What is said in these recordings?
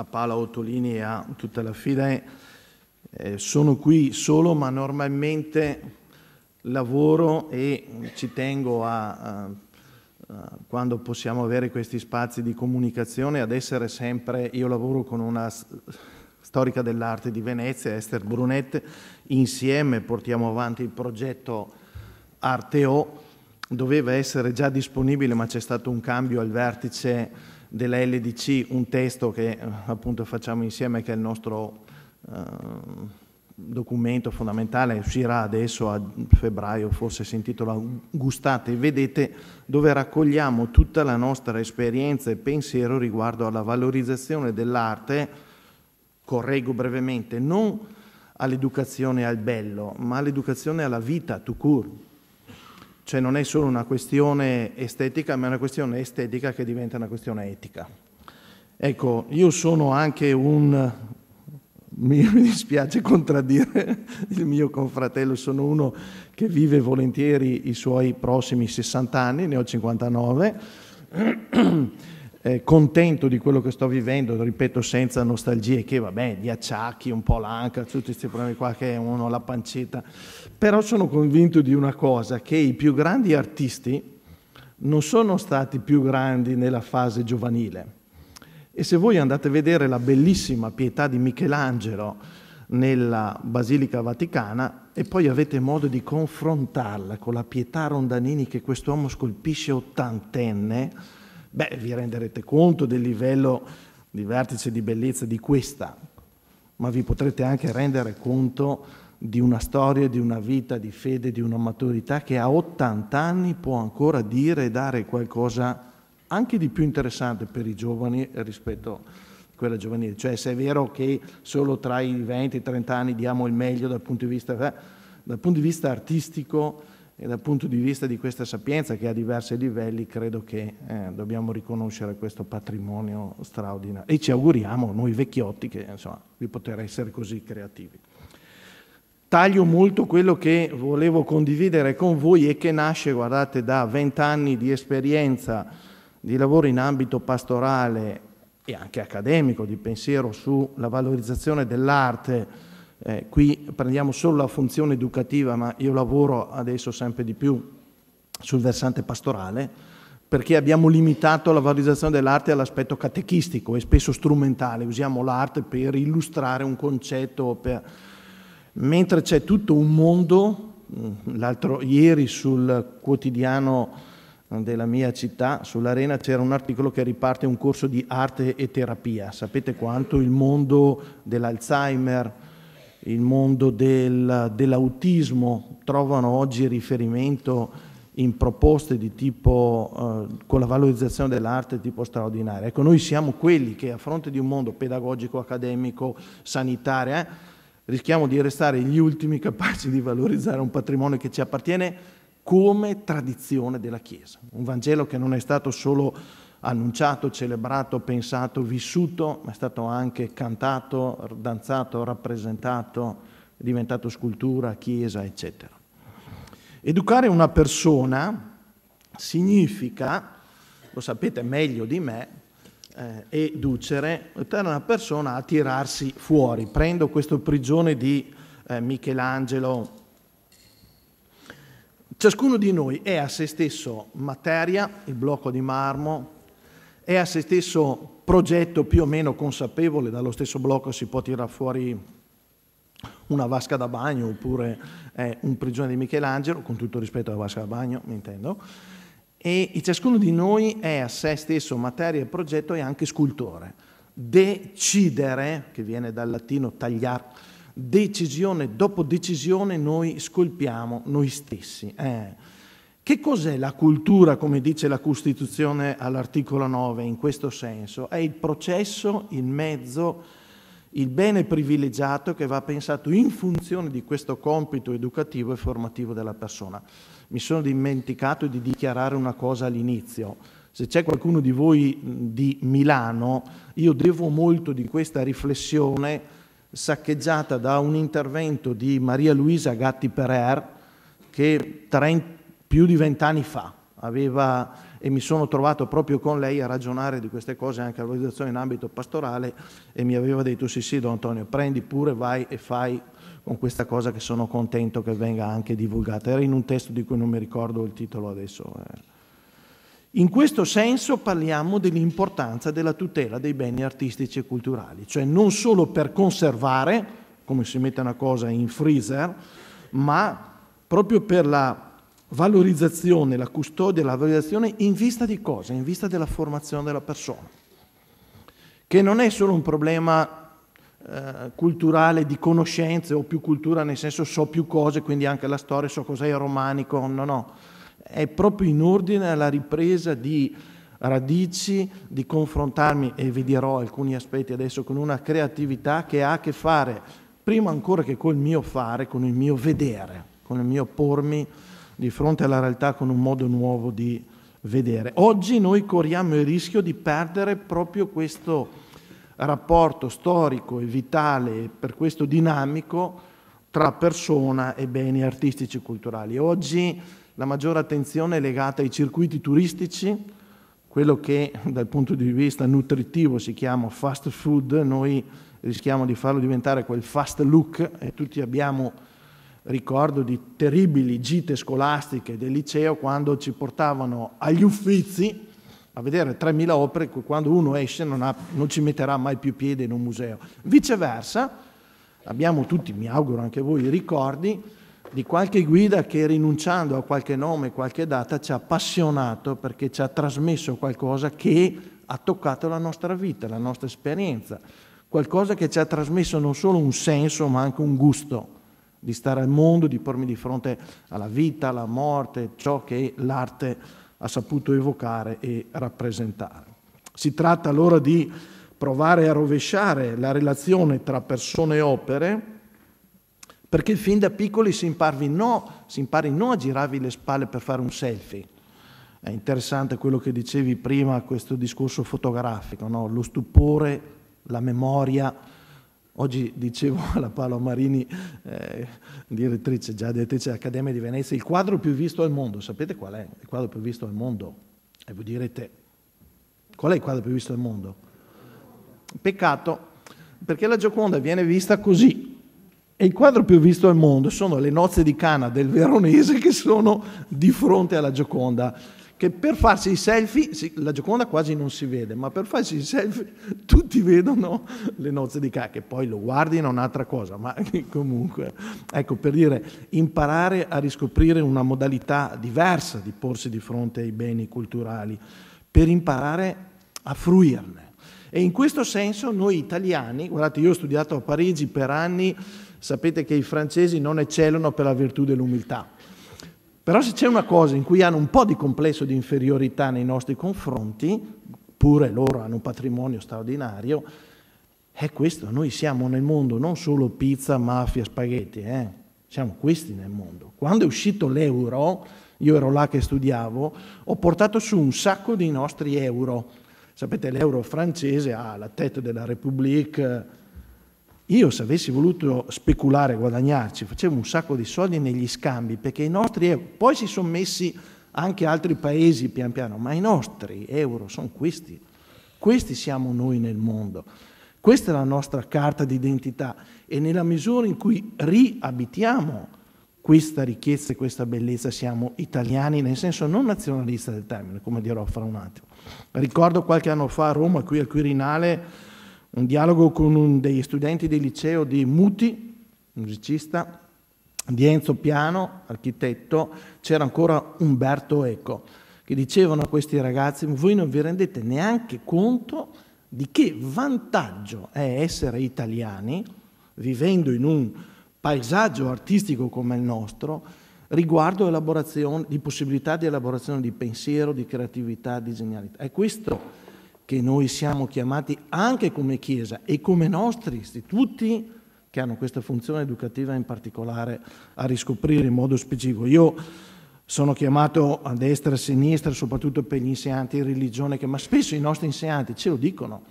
a Paola Ottolini e a tutta la FIDE. Eh, sono qui solo, ma normalmente lavoro e ci tengo a, a, a, quando possiamo avere questi spazi di comunicazione, ad essere sempre, io lavoro con una storica dell'arte di Venezia, Esther Brunette, insieme portiamo avanti il progetto Arteo, doveva essere già disponibile ma c'è stato un cambio al vertice della LDC un testo che eh, appunto facciamo insieme, che è il nostro eh, documento fondamentale, uscirà adesso a febbraio, forse si intitola Gustate e vedete, dove raccogliamo tutta la nostra esperienza e pensiero riguardo alla valorizzazione dell'arte, correggo brevemente, non all'educazione al bello, ma all'educazione alla vita, tout court cioè non è solo una questione estetica, ma è una questione estetica che diventa una questione etica. Ecco, io sono anche un, mi, dispiace contraddire il mio confratello, sono uno che vive volentieri i suoi prossimi 60 anni, ne ho 59. eh, contento di quello che sto vivendo, ripeto, senza nostalgie, che vabbè, gli acciacchi, un po' l'anca, tutti questi problemi qua che uno la pancetta, però sono convinto di una cosa, che i più grandi artisti non sono stati più grandi nella fase giovanile. E se voi andate a vedere la bellissima pietà di Michelangelo nella Basilica Vaticana e poi avete modo di confrontarla con la pietà Rondanini che quest'uomo scolpisce ottantenne, Beh, vi renderete conto del livello di vertice di bellezza di questa, ma vi potrete anche rendere conto di una storia, di una vita, di fede, di una maturità che a 80 anni può ancora dire e dare qualcosa anche di più interessante per i giovani rispetto a quella giovanile. Cioè se è vero che solo tra i 20 e i 30 anni diamo il meglio dal punto di vista, eh, dal punto di vista artistico, e dal punto di vista di questa sapienza che a diversi livelli credo che eh, dobbiamo riconoscere questo patrimonio straordinario e ci auguriamo noi vecchiotti che, insomma, di poter essere così creativi. Taglio molto quello che volevo condividere con voi e che nasce, guardate, da vent'anni di esperienza di lavoro in ambito pastorale e anche accademico, di pensiero sulla valorizzazione dell'arte, eh, qui prendiamo solo la funzione educativa, ma io lavoro adesso sempre di più sul versante pastorale, perché abbiamo limitato la valorizzazione dell'arte all'aspetto catechistico e spesso strumentale, usiamo l'arte per illustrare un concetto, per... mentre c'è tutto un mondo, mm, l'altro ieri sul quotidiano eh, della mia città, sull'Arena, c'era un articolo che riparte un corso di arte e terapia. Sapete quanto il mondo dell'Alzheimer, il mondo del, dell'autismo trovano oggi riferimento in proposte di tipo, eh, con la valorizzazione dell'arte tipo straordinaria. Ecco, noi siamo quelli che a fronte di un mondo pedagogico, accademico, sanitario, eh, rischiamo di restare gli ultimi capaci di valorizzare un patrimonio che ci appartiene come tradizione della Chiesa. Un Vangelo che non è stato solo annunciato, celebrato, pensato, vissuto, ma è stato anche cantato, danzato, rappresentato, è diventato scultura, chiesa, eccetera. Educare una persona significa, lo sapete meglio di me, eh, educere, educare una persona a tirarsi fuori. Prendo questo prigione di eh, Michelangelo. Ciascuno di noi è a se stesso materia, il blocco di marmo, è a se stesso progetto più o meno consapevole, dallo stesso blocco si può tirare fuori una vasca da bagno oppure eh, un prigione di Michelangelo, con tutto rispetto alla vasca da bagno, mi intendo, e ciascuno di noi è a se stesso materia e progetto e anche scultore. Decidere, che viene dal latino tagliar, decisione dopo decisione noi scolpiamo noi stessi. Eh che cos'è la cultura, come dice la Costituzione all'articolo 9, in questo senso? È il processo, il mezzo, il bene privilegiato che va pensato in funzione di questo compito educativo e formativo della persona. Mi sono dimenticato di dichiarare una cosa all'inizio. Se c'è qualcuno di voi di Milano, io devo molto di questa riflessione saccheggiata da un intervento di Maria Luisa Gatti Perer che 30 più di vent'anni fa. Aveva, e mi sono trovato proprio con lei a ragionare di queste cose anche all'organizzazione in ambito pastorale e mi aveva detto sì sì Don Antonio prendi pure vai e fai con questa cosa che sono contento che venga anche divulgata. Era in un testo di cui non mi ricordo il titolo adesso. Eh. In questo senso parliamo dell'importanza della tutela dei beni artistici e culturali, cioè non solo per conservare, come si mette una cosa in freezer, ma proprio per la valorizzazione, la custodia, la valorizzazione in vista di cosa? In vista della formazione della persona, che non è solo un problema eh, culturale di conoscenze o più cultura nel senso so più cose, quindi anche la storia, so cos'è il romanico, no, no, è proprio in ordine alla ripresa di radici, di confrontarmi, e vi dirò alcuni aspetti adesso, con una creatività che ha a che fare, prima ancora che col mio fare, con il mio vedere, con il mio pormi di fronte alla realtà con un modo nuovo di vedere. Oggi noi corriamo il rischio di perdere proprio questo rapporto storico e vitale per questo dinamico tra persona e beni artistici e culturali. Oggi la maggiore attenzione è legata ai circuiti turistici, quello che dal punto di vista nutritivo si chiama fast food, noi rischiamo di farlo diventare quel fast look e tutti abbiamo ricordo di terribili gite scolastiche del liceo quando ci portavano agli uffizi a vedere 3.000 opere che quando uno esce non, ha, non, ci metterà mai più piede in un museo. Viceversa, abbiamo tutti, mi auguro anche voi, ricordi di qualche guida che rinunciando a qualche nome, qualche data, ci ha appassionato perché ci ha trasmesso qualcosa che ha toccato la nostra vita, la nostra esperienza, qualcosa che ci ha trasmesso non solo un senso ma anche un gusto di stare al mondo, di pormi di fronte alla vita, alla morte, ciò che l'arte ha saputo evocare e rappresentare. Si tratta allora di provare a rovesciare la relazione tra persone e opere, perché fin da piccoli si impari no, no a girarvi le spalle per fare un selfie. È interessante quello che dicevi prima, questo discorso fotografico, no? lo stupore, la memoria, Oggi dicevo alla Paola Marini, eh, direttrice, già direttrice dell'Accademia di Venezia, il quadro più visto al mondo, sapete qual è? Il quadro più visto al mondo? E voi direte, qual è il quadro più visto al mondo? Peccato, perché la Gioconda viene vista così. E il quadro più visto al mondo sono le nozze di Cana del Veronese che sono di fronte alla Gioconda che per farsi i selfie, la Gioconda quasi non si vede, ma per farsi i selfie tutti vedono le nozze di K, che poi lo guardino è un'altra cosa, ma comunque, ecco, per dire, imparare a riscoprire una modalità diversa di porsi di fronte ai beni culturali, per imparare a fruirne. E in questo senso noi italiani, guardate, io ho studiato a Parigi per anni, sapete che i francesi non eccellono per la virtù dell'umiltà però se c'è una cosa in cui hanno un po' di complesso di inferiorità nei nostri confronti, pure loro hanno un patrimonio straordinario, è questo, noi siamo nel mondo non solo pizza, mafia, spaghetti, eh? siamo questi nel mondo. Quando è uscito l'euro, io ero là che studiavo, ho portato su un sacco di nostri euro. Sapete, l'euro francese ha la tête della République, io se avessi voluto speculare, guadagnarci, facevo un sacco di soldi negli scambi, perché i nostri euro, poi si sono messi anche altri paesi pian piano, ma i nostri euro sono questi. Questi siamo noi nel mondo. Questa è la nostra carta d'identità e nella misura in cui riabitiamo questa ricchezza e questa bellezza siamo italiani, nel senso non nazionalista del termine, come dirò fra un attimo. Ricordo qualche anno fa a Roma, qui al Quirinale, un dialogo con un, dei studenti del liceo di Muti, musicista, di Enzo Piano, architetto, c'era ancora Umberto Eco, che dicevano a questi ragazzi, voi non vi rendete neanche conto di che vantaggio è essere italiani, vivendo in un paesaggio artistico come il nostro, riguardo di possibilità di elaborazione di pensiero, di creatività, di genialità. È questo che noi siamo chiamati anche come Chiesa e come nostri istituti che hanno questa funzione educativa in particolare a riscoprire in modo specifico. Io sono chiamato a destra e a sinistra, soprattutto per gli insegnanti di religione, che, ma spesso i nostri insegnanti ce lo dicono.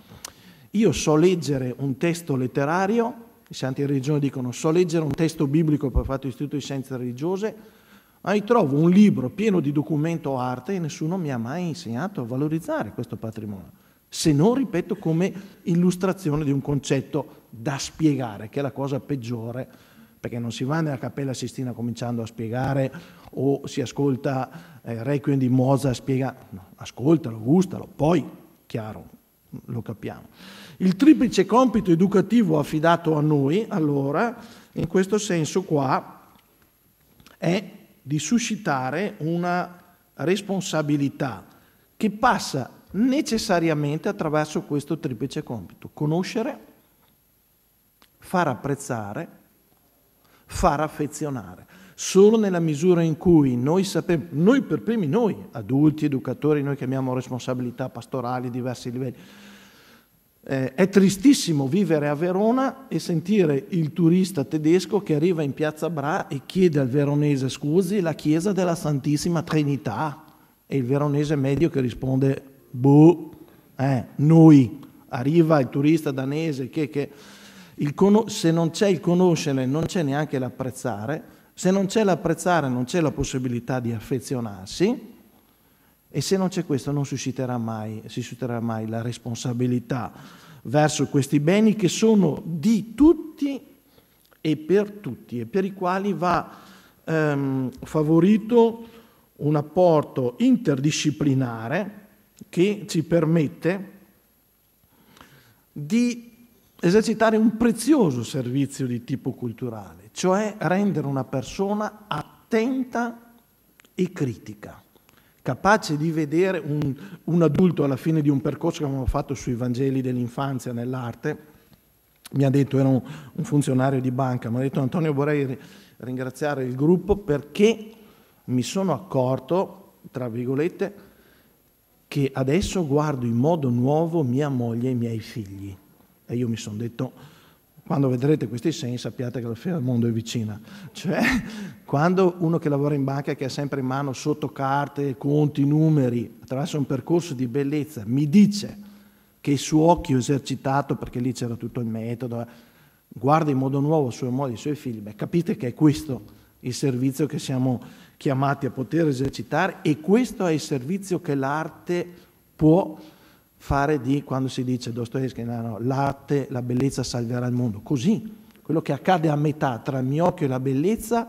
Io so leggere un testo letterario, i santi di religione dicono so leggere un testo biblico per fatto istituto di scienze religiose, ma io trovo un libro pieno di documento arte e nessuno mi ha mai insegnato a valorizzare questo patrimonio se non, ripeto, come illustrazione di un concetto da spiegare, che è la cosa peggiore, perché non si va nella Cappella Sistina cominciando a spiegare o si ascolta eh, Requiem di Mozart, a spiegare, no, ascoltalo, gustalo, poi, chiaro, lo capiamo. Il triplice compito educativo affidato a noi, allora, in questo senso qua, è di suscitare una responsabilità che passa necessariamente attraverso questo triplice compito, conoscere, far apprezzare, far affezionare. Solo nella misura in cui noi sappiamo, noi per primi, noi adulti, educatori, noi chiamiamo responsabilità pastorali a diversi livelli, eh, è tristissimo vivere a Verona e sentire il turista tedesco che arriva in piazza Bra e chiede al veronese scusi la chiesa della Santissima Trinità e il veronese medio che risponde boh, eh, noi, arriva il turista danese che, che il, se non c'è il conoscere non c'è neanche l'apprezzare, se non c'è l'apprezzare non c'è la possibilità di affezionarsi e se non c'è questo non susciterà mai, susciterà mai la responsabilità verso questi beni che sono di tutti e per tutti e per i quali va ehm, favorito un apporto interdisciplinare che ci permette di esercitare un prezioso servizio di tipo culturale, cioè rendere una persona attenta e critica, capace di vedere un, un adulto alla fine di un percorso che abbiamo fatto sui Vangeli dell'infanzia nell'arte, mi ha detto, era un funzionario di banca, mi ha detto Antonio vorrei ringraziare il gruppo perché mi sono accorto, tra virgolette, che adesso guardo in modo nuovo mia moglie e i miei figli. E io mi sono detto, quando vedrete questi segni sappiate che la fine del mondo è vicina. Cioè, quando uno che lavora in banca, che ha sempre in mano sotto carte, conti, numeri, attraverso un percorso di bellezza, mi dice che il suo occhio esercitato, perché lì c'era tutto il metodo, eh, guarda in modo nuovo sua moglie e i suoi figli, beh, capite che è questo il servizio che siamo chiamati a poter esercitare e questo è il servizio che l'arte può fare di, quando si dice Dostoevsky, no, no, l'arte, la bellezza salverà il mondo. Così, quello che accade a metà tra il mio occhio e la bellezza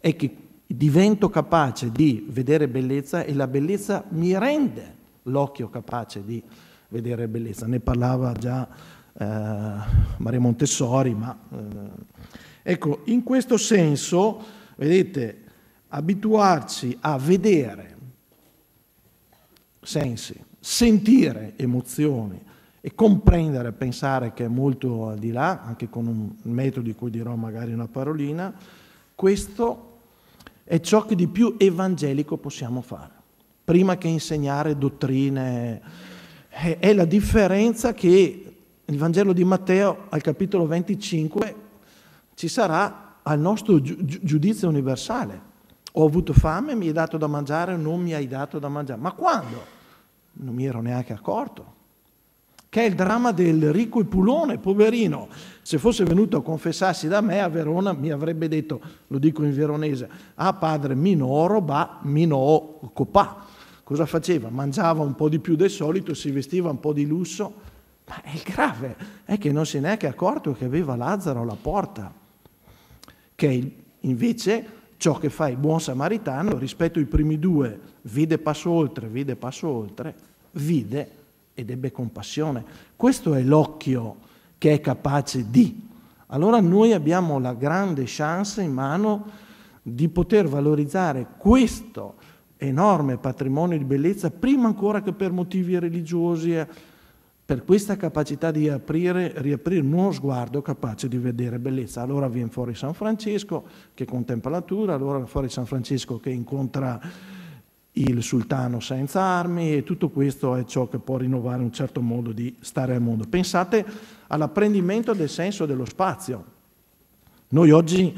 è che divento capace di vedere bellezza e la bellezza mi rende l'occhio capace di vedere bellezza. Ne parlava già eh, Maria Montessori, ma... Eh, ecco, in questo senso Vedete, abituarci a vedere sensi, sentire emozioni e comprendere, pensare che è molto al di là, anche con un metodo di cui dirò magari una parolina, questo è ciò che di più evangelico possiamo fare, prima che insegnare dottrine. È la differenza che il Vangelo di Matteo al capitolo 25 ci sarà al nostro giudizio universale. Ho avuto fame, mi hai dato da mangiare, non mi hai dato da mangiare. Ma quando? Non mi ero neanche accorto. Che è il dramma del ricco e pulone, poverino. Se fosse venuto a confessarsi da me a Verona mi avrebbe detto, lo dico in veronese, ah padre, mino roba, mino copà. Cosa faceva? Mangiava un po' di più del solito, si vestiva un po' di lusso, ma il grave è che non si è neanche accorto che aveva Lazzaro alla porta che invece ciò che fa il buon samaritano rispetto ai primi due, vide passo oltre, vide passo oltre, vide ed ebbe compassione. Questo è l'occhio che è capace di. Allora noi abbiamo la grande chance in mano di poter valorizzare questo enorme patrimonio di bellezza prima ancora che per motivi religiosi per questa capacità di aprire, riaprire uno sguardo capace di vedere bellezza. Allora viene fuori San Francesco che contempla la natura, allora fuori San Francesco che incontra il sultano senza armi e tutto questo è ciò che può rinnovare un certo modo di stare al mondo. Pensate all'apprendimento del senso dello spazio. Noi oggi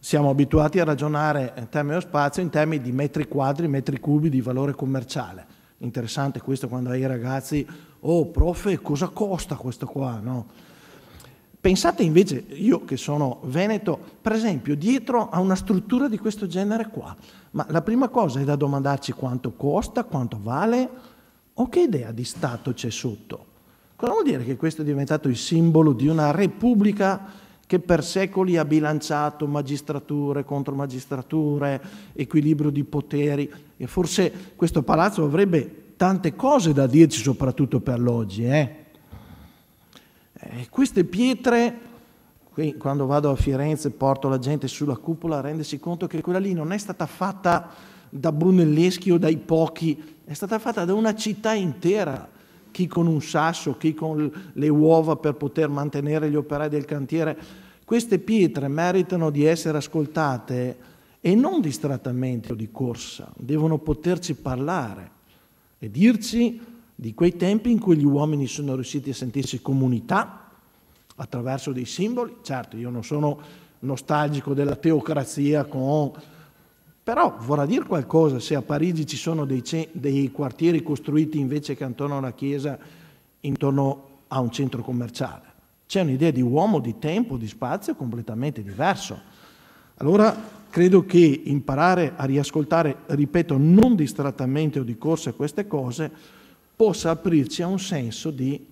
siamo abituati a ragionare in termini di spazio in termini di metri quadri, metri cubi di valore commerciale. Interessante questo quando ai ragazzi oh profe cosa costa questo qua, no? Pensate invece, io che sono veneto, per esempio, dietro a una struttura di questo genere qua, ma la prima cosa è da domandarci quanto costa, quanto vale o che idea di Stato c'è sotto. Cosa vuol dire che questo è diventato il simbolo di una repubblica che per secoli ha bilanciato magistrature contro magistrature, equilibrio di poteri e forse questo palazzo avrebbe tante cose da dirci soprattutto per l'oggi. Eh? Eh, queste pietre, qui, quando vado a Firenze e porto la gente sulla cupola, rendersi conto che quella lì non è stata fatta da Brunelleschi o dai pochi, è stata fatta da una città intera, chi con un sasso, chi con le uova per poter mantenere gli operai del cantiere. Queste pietre meritano di essere ascoltate e non distrattamente o di corsa, devono poterci parlare e dirci di quei tempi in cui gli uomini sono riusciti a sentirsi comunità attraverso dei simboli. Certo, io non sono nostalgico della teocrazia, con... però vorrà dire qualcosa se a Parigi ci sono dei, ce... dei quartieri costruiti invece che intorno a una chiesa, intorno a un centro commerciale. C'è un'idea di uomo, di tempo, di spazio completamente diverso. Allora credo che imparare a riascoltare, ripeto, non distrattamente o di corsa queste cose, possa aprirci a un senso di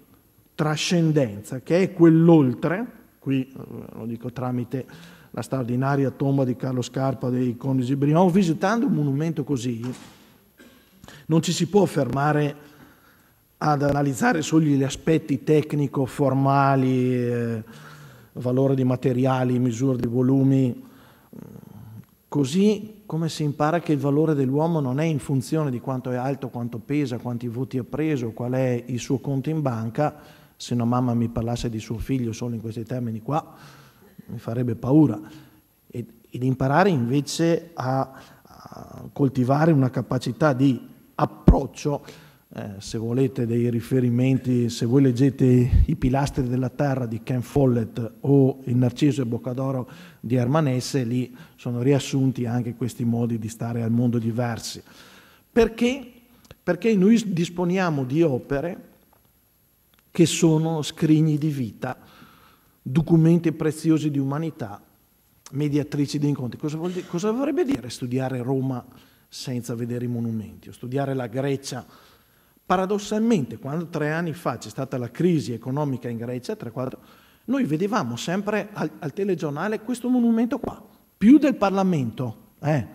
trascendenza, che è quell'oltre, qui eh, lo dico tramite la straordinaria tomba di Carlo Scarpa dei coniugi Brion, visitando un monumento così, non ci si può fermare ad analizzare solo gli aspetti tecnico-formali, eh, valore di materiali, misura di volumi, Così come si impara che il valore dell'uomo non è in funzione di quanto è alto, quanto pesa, quanti voti ha preso, qual è il suo conto in banca, se una mamma mi parlasse di suo figlio solo in questi termini qua, mi farebbe paura. Ed, imparare invece a, a coltivare una capacità di approccio eh, se volete dei riferimenti, se voi leggete I pilastri della terra di Ken Follett o Il Narciso e Boccadoro di Hermanesse, lì sono riassunti anche questi modi di stare al mondo diversi. Perché? Perché noi disponiamo di opere che sono scrigni di vita, documenti preziosi di umanità, mediatrici di incontri. Cosa, dire? Cosa vorrebbe dire studiare Roma senza vedere i monumenti o studiare la Grecia Paradossalmente, quando tre anni fa c'è stata la crisi economica in Grecia, 3-4, noi vedevamo sempre al, al, telegiornale questo monumento qua, più del Parlamento, eh?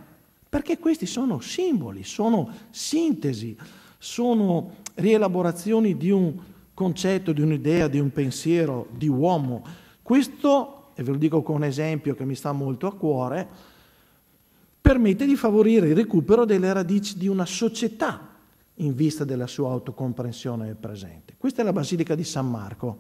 perché questi sono simboli, sono sintesi, sono rielaborazioni di un concetto, di un'idea, di un pensiero di uomo. Questo, e ve lo dico con un esempio che mi sta molto a cuore, permette di favorire il recupero delle radici di una società in vista della sua autocomprensione del presente. Questa è la Basilica di San Marco,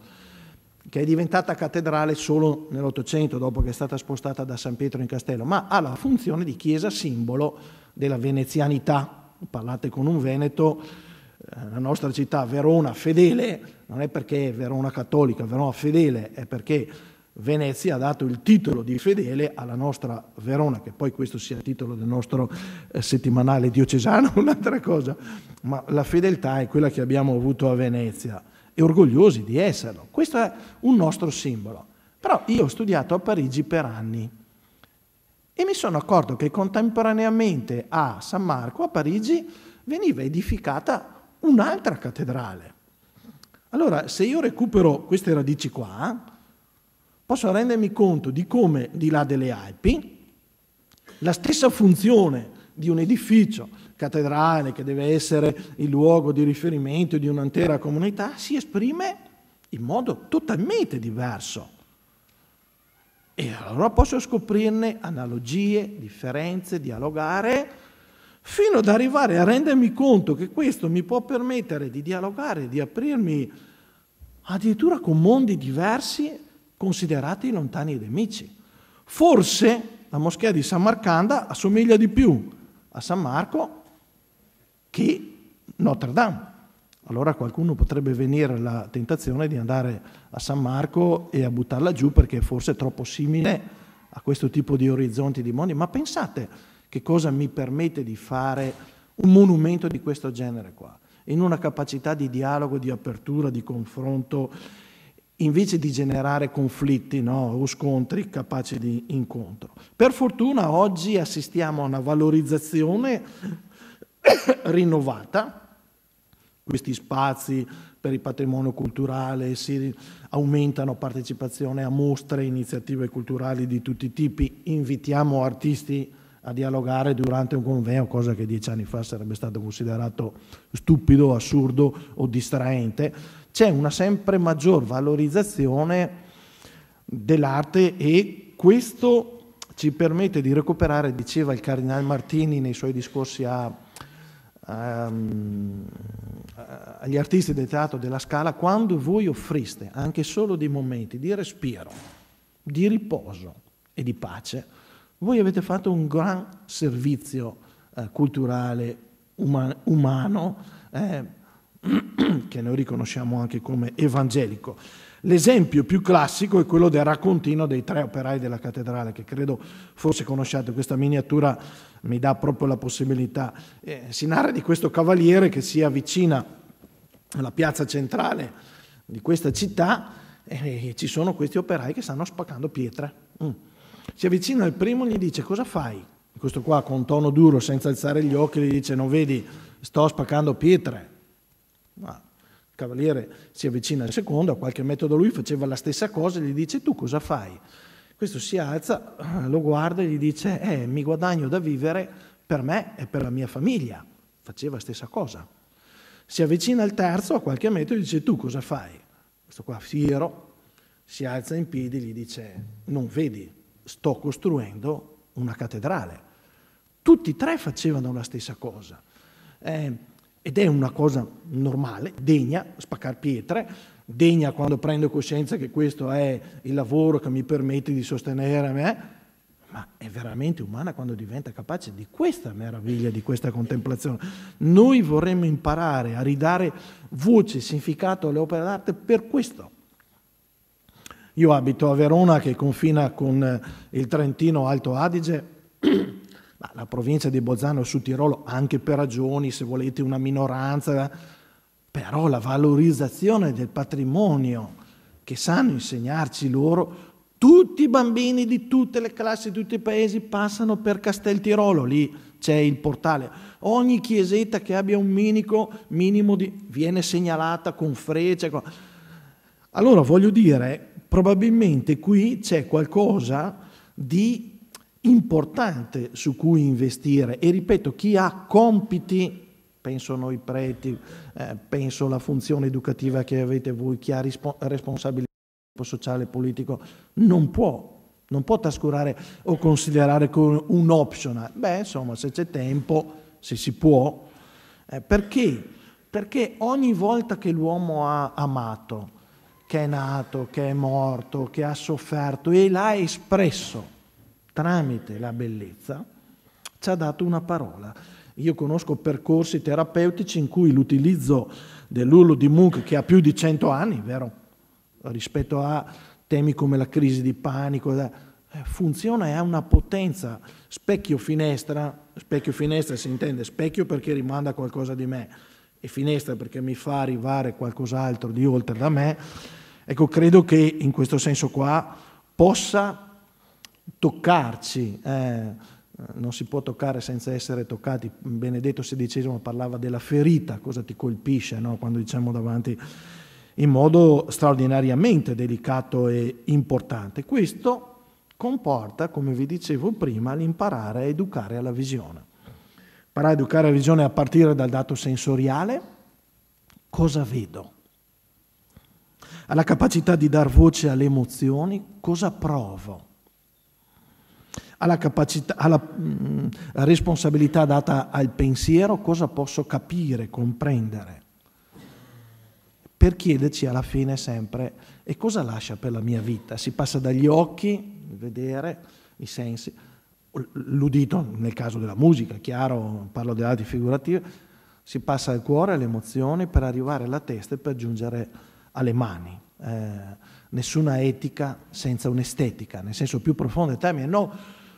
che è diventata cattedrale solo nell'Ottocento, dopo che è stata spostata da San Pietro in Castello, ma ha la funzione di chiesa simbolo della venezianità. Parlate con un veneto, eh, la nostra città Verona fedele, non è perché è Verona cattolica, Verona fedele, è perché Venezia ha dato il titolo di fedele alla nostra Verona, che poi questo sia il titolo del nostro eh, settimanale diocesano, un'altra cosa, ma la fedeltà è quella che abbiamo avuto a Venezia e orgogliosi di esserlo. Questo è un nostro simbolo. Però io ho studiato a Parigi per anni e mi sono accorto che contemporaneamente a San Marco, a Parigi, veniva edificata un'altra cattedrale. Allora, se io recupero queste radici qua, posso rendermi conto di come, di là delle Alpi, la stessa funzione di un edificio cattedrale che deve essere il luogo di riferimento di un'intera comunità si esprime in modo totalmente diverso. E allora posso scoprirne analogie, differenze, dialogare, fino ad arrivare a rendermi conto che questo mi può permettere di dialogare, di aprirmi addirittura con mondi diversi considerati lontani nemici. Forse la moschea di San Marcanda assomiglia di più a San Marco che Notre Dame. Allora qualcuno potrebbe venire alla tentazione di andare a San Marco e a buttarla giù perché forse è troppo simile a questo tipo di orizzonti di mondi. Ma pensate che cosa mi permette di fare un monumento di questo genere qua, in una capacità di dialogo, di apertura, di confronto, invece di generare conflitti no? o scontri capaci di incontro. Per fortuna oggi assistiamo a una valorizzazione rinnovata, questi spazi per il patrimonio culturale si aumentano partecipazione a mostre, iniziative culturali di tutti i tipi, invitiamo artisti a dialogare durante un convegno, cosa che dieci anni fa sarebbe stato considerato stupido, assurdo o distraente c'è una sempre maggior valorizzazione dell'arte e questo ci permette di recuperare, diceva il Cardinale Martini nei suoi discorsi a, ehm, a, agli artisti del teatro della Scala, quando voi offriste anche solo dei momenti di respiro, di riposo e di pace, voi avete fatto un gran servizio eh, culturale, uman, umano, eh, che noi riconosciamo anche come evangelico. L'esempio più classico è quello del raccontino dei tre operai della cattedrale, che credo forse conosciate. Questa miniatura mi dà proprio la possibilità. Eh, si narra di questo cavaliere che si avvicina alla piazza centrale di questa città e ci sono questi operai che stanno spaccando pietre. Mm. Si avvicina il primo e gli dice cosa fai? Questo qua con tono duro, senza alzare gli occhi, gli dice non vedi, sto spaccando pietre. Ma il cavaliere si avvicina al secondo, a qualche metodo lui faceva la stessa cosa e gli dice tu cosa fai? Questo si alza, eh, lo guarda e gli dice eh, mi guadagno da vivere per me e per la mia famiglia. Faceva la stessa cosa. Si avvicina al terzo, a qualche metro, e dice tu cosa fai? Questo qua, fiero, si alza in piedi e gli dice non vedi, sto costruendo una cattedrale. Tutti e tre facevano la stessa cosa. Eh, ed è una cosa normale, degna, spaccar pietre, degna quando prendo coscienza che questo è il lavoro che mi permette di sostenere me, ma è veramente umana quando diventa capace di questa meraviglia, di questa contemplazione. Noi vorremmo imparare a ridare voce, e significato alle opere d'arte per questo. Io abito a Verona che confina con il Trentino Alto Adige la provincia di Bolzano su Tirolo, anche per ragioni, se volete, una minoranza, però la valorizzazione del patrimonio che sanno insegnarci loro, tutti i bambini di tutte le classi, di tutti i paesi passano per Castel Tirolo, lì c'è il portale. Ogni chiesetta che abbia un minico, minimo di, viene segnalata con frecce. Con... Allora voglio dire, probabilmente qui c'è qualcosa di importante su cui investire e ripeto, chi ha compiti, penso noi preti, eh, penso la funzione educativa che avete voi, chi ha rispo- responsabilità sociale e politico, non può non può trascurare o considerare come un optional. Beh, insomma, se c'è tempo, se si può. Eh, perché? Perché ogni volta che l'uomo ha amato, che è nato, che è morto, che ha sofferto e l'ha espresso tramite la bellezza, ci ha dato una parola. Io conosco percorsi terapeutici in cui l'utilizzo dell'urlo di Munch, che ha più di 100 anni, vero? rispetto a temi come la crisi di panico, eh, funziona e ha una potenza. Specchio-finestra, specchio-finestra si intende specchio perché rimanda qualcosa di me e finestra perché mi fa arrivare qualcos'altro di oltre da me. Ecco, credo che in questo senso qua possa toccarci, eh, non si può toccare senza essere toccati. Benedetto XVI parlava della ferita, cosa ti colpisce no? quando diciamo davanti in modo straordinariamente delicato e importante. Questo comporta, come vi dicevo prima, l'imparare a educare alla visione. Imparare a educare alla visione a partire dal dato sensoriale, cosa vedo? Alla capacità di dar voce alle emozioni, cosa provo? alla, capacità, alla mm, responsabilità data al pensiero, cosa posso capire, comprendere, per chiederci alla fine sempre e cosa lascia per la mia vita. Si passa dagli occhi, il vedere, i sensi, l'udito nel caso della musica, chiaro, parlo di arti figurative, si passa al cuore, alle emozioni, per arrivare alla testa e per giungere alle mani. Eh, nessuna etica senza un'estetica, nel senso più profondo del termine, no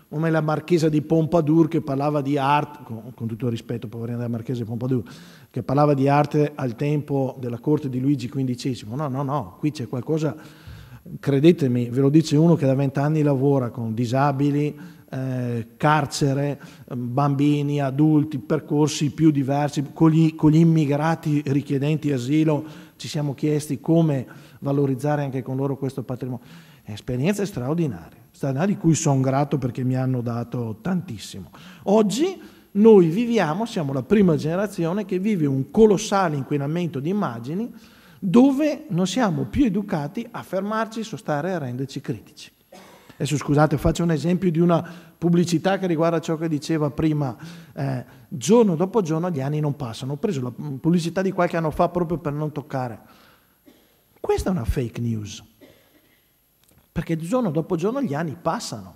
come la marchesa di Pompadour che parlava di arte, con, con tutto il rispetto, poverina della marchesa di Pompadour, che parlava di arte al tempo della corte di Luigi XV. No, no, no, qui c'è qualcosa, credetemi, ve lo dice uno che da vent'anni lavora con disabili, eh, carcere, bambini, adulti, percorsi più diversi, con gli, con gli immigrati richiedenti asilo ci siamo chiesti come valorizzare anche con loro questo patrimonio. Esperienze straordinarie, straordinarie di cui sono grato perché mi hanno dato tantissimo. Oggi noi viviamo, siamo la prima generazione che vive un colossale inquinamento di immagini dove non siamo più educati a fermarci, sostare e a renderci critici. Adesso scusate, faccio un esempio di una pubblicità che riguarda ciò che diceva prima. Eh, giorno dopo giorno gli anni non passano. Ho preso la pubblicità di qualche anno fa proprio per non toccare. Questa è una fake news perché giorno dopo giorno gli anni passano.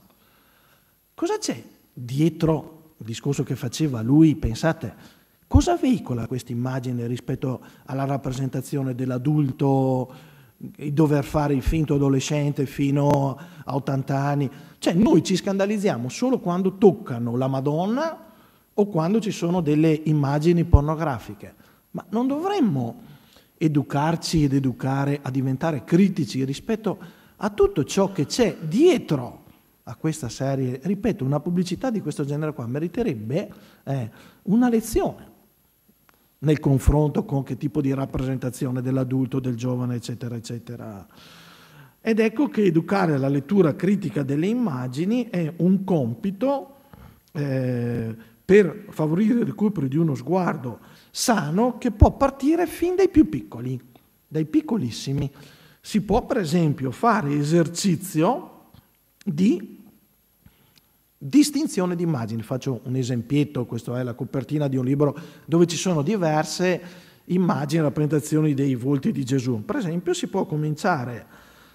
Cosa c'è dietro il discorso che faceva lui? Pensate, cosa veicola questa immagine rispetto alla rappresentazione dell'adulto, il dover fare il finto adolescente fino a 80 anni? Cioè noi ci scandalizziamo solo quando toccano la Madonna o quando ci sono delle immagini pornografiche, ma non dovremmo educarci ed educare a diventare critici rispetto a a tutto ciò che c'è dietro a questa serie, ripeto, una pubblicità di questo genere qua meriterebbe eh, una lezione nel confronto con che tipo di rappresentazione dell'adulto, del giovane, eccetera, eccetera. Ed ecco che educare alla lettura critica delle immagini è un compito eh, per favorire il recupero di uno sguardo sano che può partire fin dai più piccoli, dai piccolissimi. Si può per esempio fare esercizio di distinzione di immagini. Faccio un esempietto, questa è la copertina di un libro dove ci sono diverse immagini, rappresentazioni dei volti di Gesù. Per esempio si può cominciare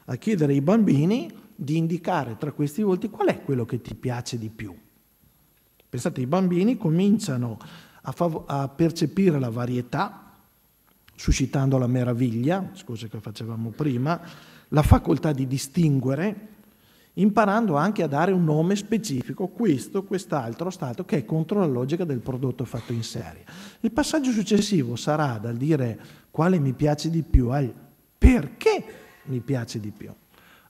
a chiedere ai bambini di indicare tra questi volti qual è quello che ti piace di più. Pensate, i bambini cominciano a, fav- a percepire la varietà suscitando la meraviglia, scuse che facevamo prima, la facoltà di distinguere, imparando anche a dare un nome specifico, questo, quest'altro stato, che è contro la logica del prodotto fatto in serie. Il passaggio successivo sarà dal dire quale mi piace di più al perché mi piace di più.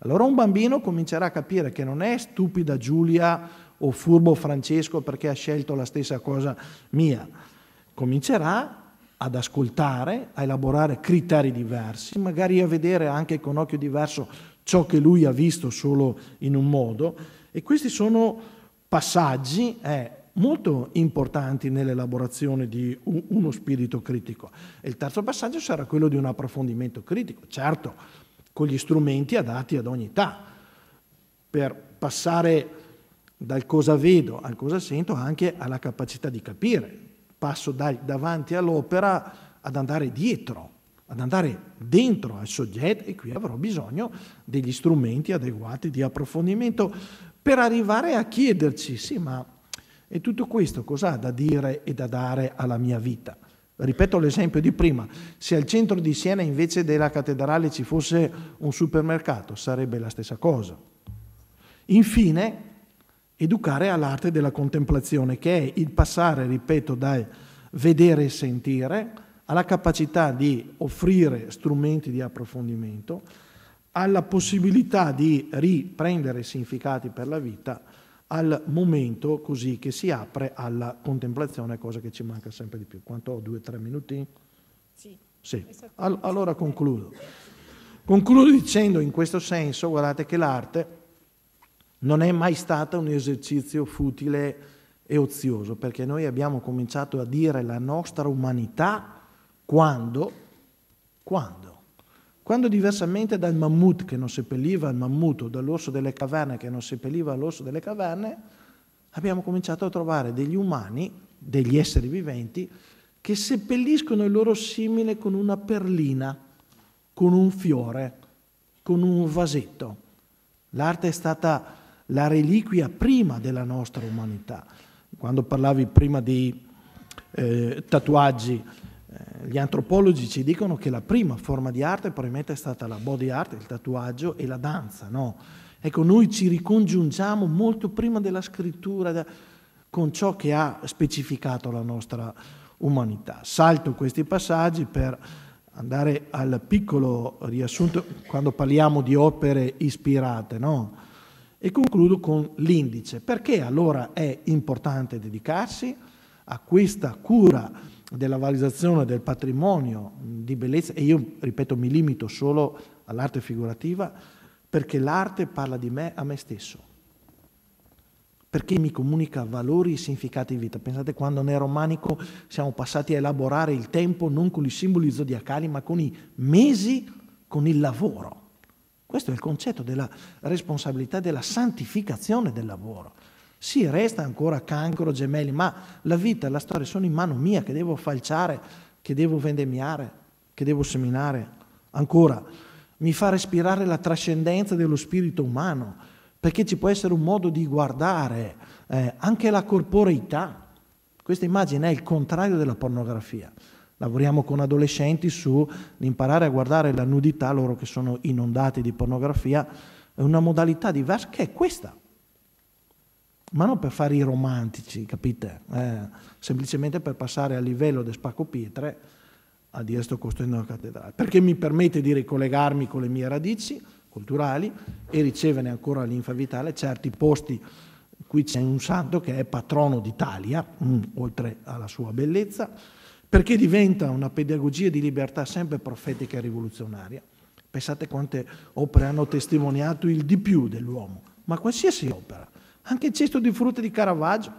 Allora un bambino comincerà a capire che non è stupida Giulia o furbo Francesco perché ha scelto la stessa cosa mia. Comincerà ad ascoltare, a elaborare criteri diversi, magari a vedere anche con occhio diverso ciò che lui ha visto solo in un modo. E questi sono passaggi eh, molto importanti nell'elaborazione di un, uno spirito critico. E il terzo passaggio sarà quello di un approfondimento critico, certo, con gli strumenti adatti ad ogni età, per passare dal cosa vedo al cosa sento anche alla capacità di capire, passo da, davanti all'opera ad andare dietro, ad andare dentro al soggetto e qui avrò bisogno degli strumenti adeguati di approfondimento per arrivare a chiederci, sì ma e tutto questo ha da dire e da dare alla mia vita? Ripeto l'esempio di prima, se al centro di Siena invece della cattedrale ci fosse un supermercato sarebbe la stessa cosa. Infine, educare all'arte della contemplazione, che è il passare, ripeto, dal vedere e sentire alla capacità di offrire strumenti di approfondimento, alla possibilità di riprendere significati per la vita al momento così che si apre alla contemplazione, cosa che ci manca sempre di più. Quanto ho? Due, o tre minuti? Sì. sì. All- allora concludo. Concludo dicendo in questo senso, guardate che l'arte non è mai stato un esercizio futile e ozioso, perché noi abbiamo cominciato a dire la nostra umanità quando, quando, quando diversamente dal mammut che non seppelliva il mammut o dall'orso delle caverne che non seppelliva l'orso delle caverne, abbiamo cominciato a trovare degli umani, degli esseri viventi, che seppelliscono il loro simile con una perlina, con un fiore, con un vasetto. L'arte è stata la reliquia prima della nostra umanità. Quando parlavi prima di eh, tatuaggi, eh, gli antropologi ci dicono che la prima forma di arte probabilmente è stata la body art, il tatuaggio e la danza. No? Ecco, noi ci ricongiungiamo molto prima della scrittura da, con ciò che ha specificato la nostra umanità. Salto questi passaggi per andare al piccolo riassunto quando parliamo di opere ispirate, no? E concludo con l'indice. Perché allora è importante dedicarsi a questa cura della valorizzazione del patrimonio di bellezza? E io, ripeto, mi limito solo all'arte figurativa, perché l'arte parla di me a me stesso, perché mi comunica valori e significati di vita. Pensate quando nel romanico siamo passati a elaborare il tempo non con i simboli zodiacali, ma con i mesi, con il lavoro. Questo è il concetto della responsabilità della santificazione del lavoro. Sì, resta ancora cancro, gemelli, ma la vita, e la storia sono in mano mia che devo falciare, che devo vendemmiare, che devo seminare. Ancora, mi fa respirare la trascendenza dello spirito umano, perché ci può essere un modo di guardare eh, anche la corporeità. Questa immagine è il contrario della pornografia. Lavoriamo con adolescenti su imparare a guardare la nudità, loro che sono inondati di pornografia, è una modalità diversa che è questa. Ma non per fare i romantici, capite? Eh, semplicemente per passare a livello del spacco pietre a dire sto costruendo una cattedrale. Perché mi permette di ricollegarmi con le mie radici culturali e riceverne ancora l'infa vitale certi posti. Qui c'è un santo che è patrono d'Italia, mh, mm, oltre alla sua bellezza, perché diventa una pedagogia di libertà sempre profetica e rivoluzionaria. Pensate quante opere hanno testimoniato il di più dell'uomo, ma qualsiasi opera, anche il cesto di frutta di Caravaggio,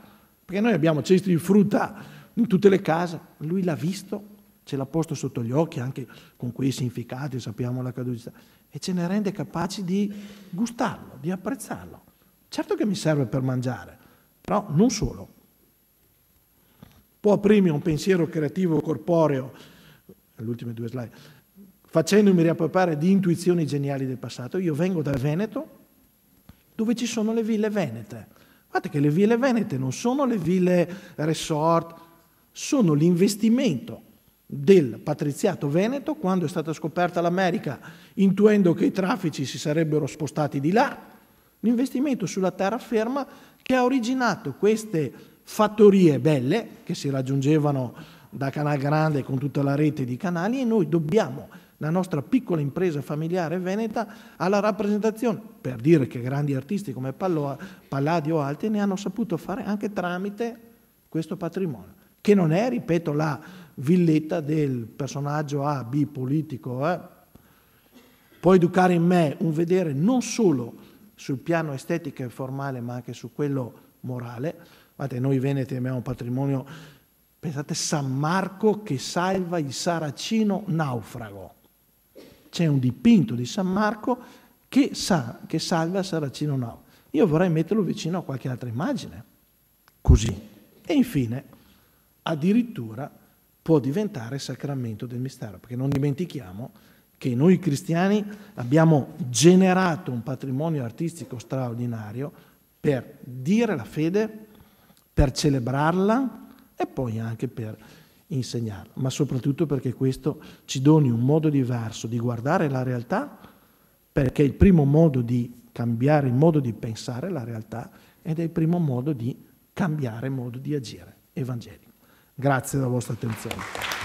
perché noi abbiamo cesto di frutta in tutte le case, lui l'ha visto, ce l'ha posto sotto gli occhi anche con quei significati, sappiamo la caducità, e ce ne rende capaci di gustarlo, di apprezzarlo. Certo che mi serve per mangiare, però non solo può aprire un pensiero creativo corporeo, le ultime due slide, facendomi riappropriare di intuizioni geniali del passato. Io vengo dal Veneto, dove ci sono le ville venete. Guardate che le ville venete non sono le ville resort, sono l'investimento del patriziato veneto quando è stata scoperta l'America, intuendo che i traffici si sarebbero spostati di là, l'investimento sulla terraferma che ha originato queste fattorie belle che si raggiungevano da Canal Grande con tutta la rete di canali e noi dobbiamo la nostra piccola impresa familiare veneta alla rappresentazione, per dire che grandi artisti come Palladio o altri ne hanno saputo fare anche tramite questo patrimonio, che non è, ripeto, la villetta del personaggio A, B politico. Eh. Può educare in me un vedere non solo sul piano estetico e formale, ma anche su quello morale, Guardate, noi veneti abbiamo un patrimonio, pensate San Marco che salva il saracino naufrago. C'è un dipinto di San Marco che, sa, che salva il saracino naufrago. Io vorrei metterlo vicino a qualche altra immagine, così. E infine, addirittura può diventare sacramento del mistero, perché non dimentichiamo che noi cristiani abbiamo generato un patrimonio artistico straordinario per dire la fede per celebrarla e poi anche per insegnarla, ma soprattutto perché questo ci doni un modo diverso di guardare la realtà, perché è il primo modo di cambiare il modo di pensare la realtà ed è il primo modo di cambiare il modo di agire evangelico. Grazie della vostra attenzione.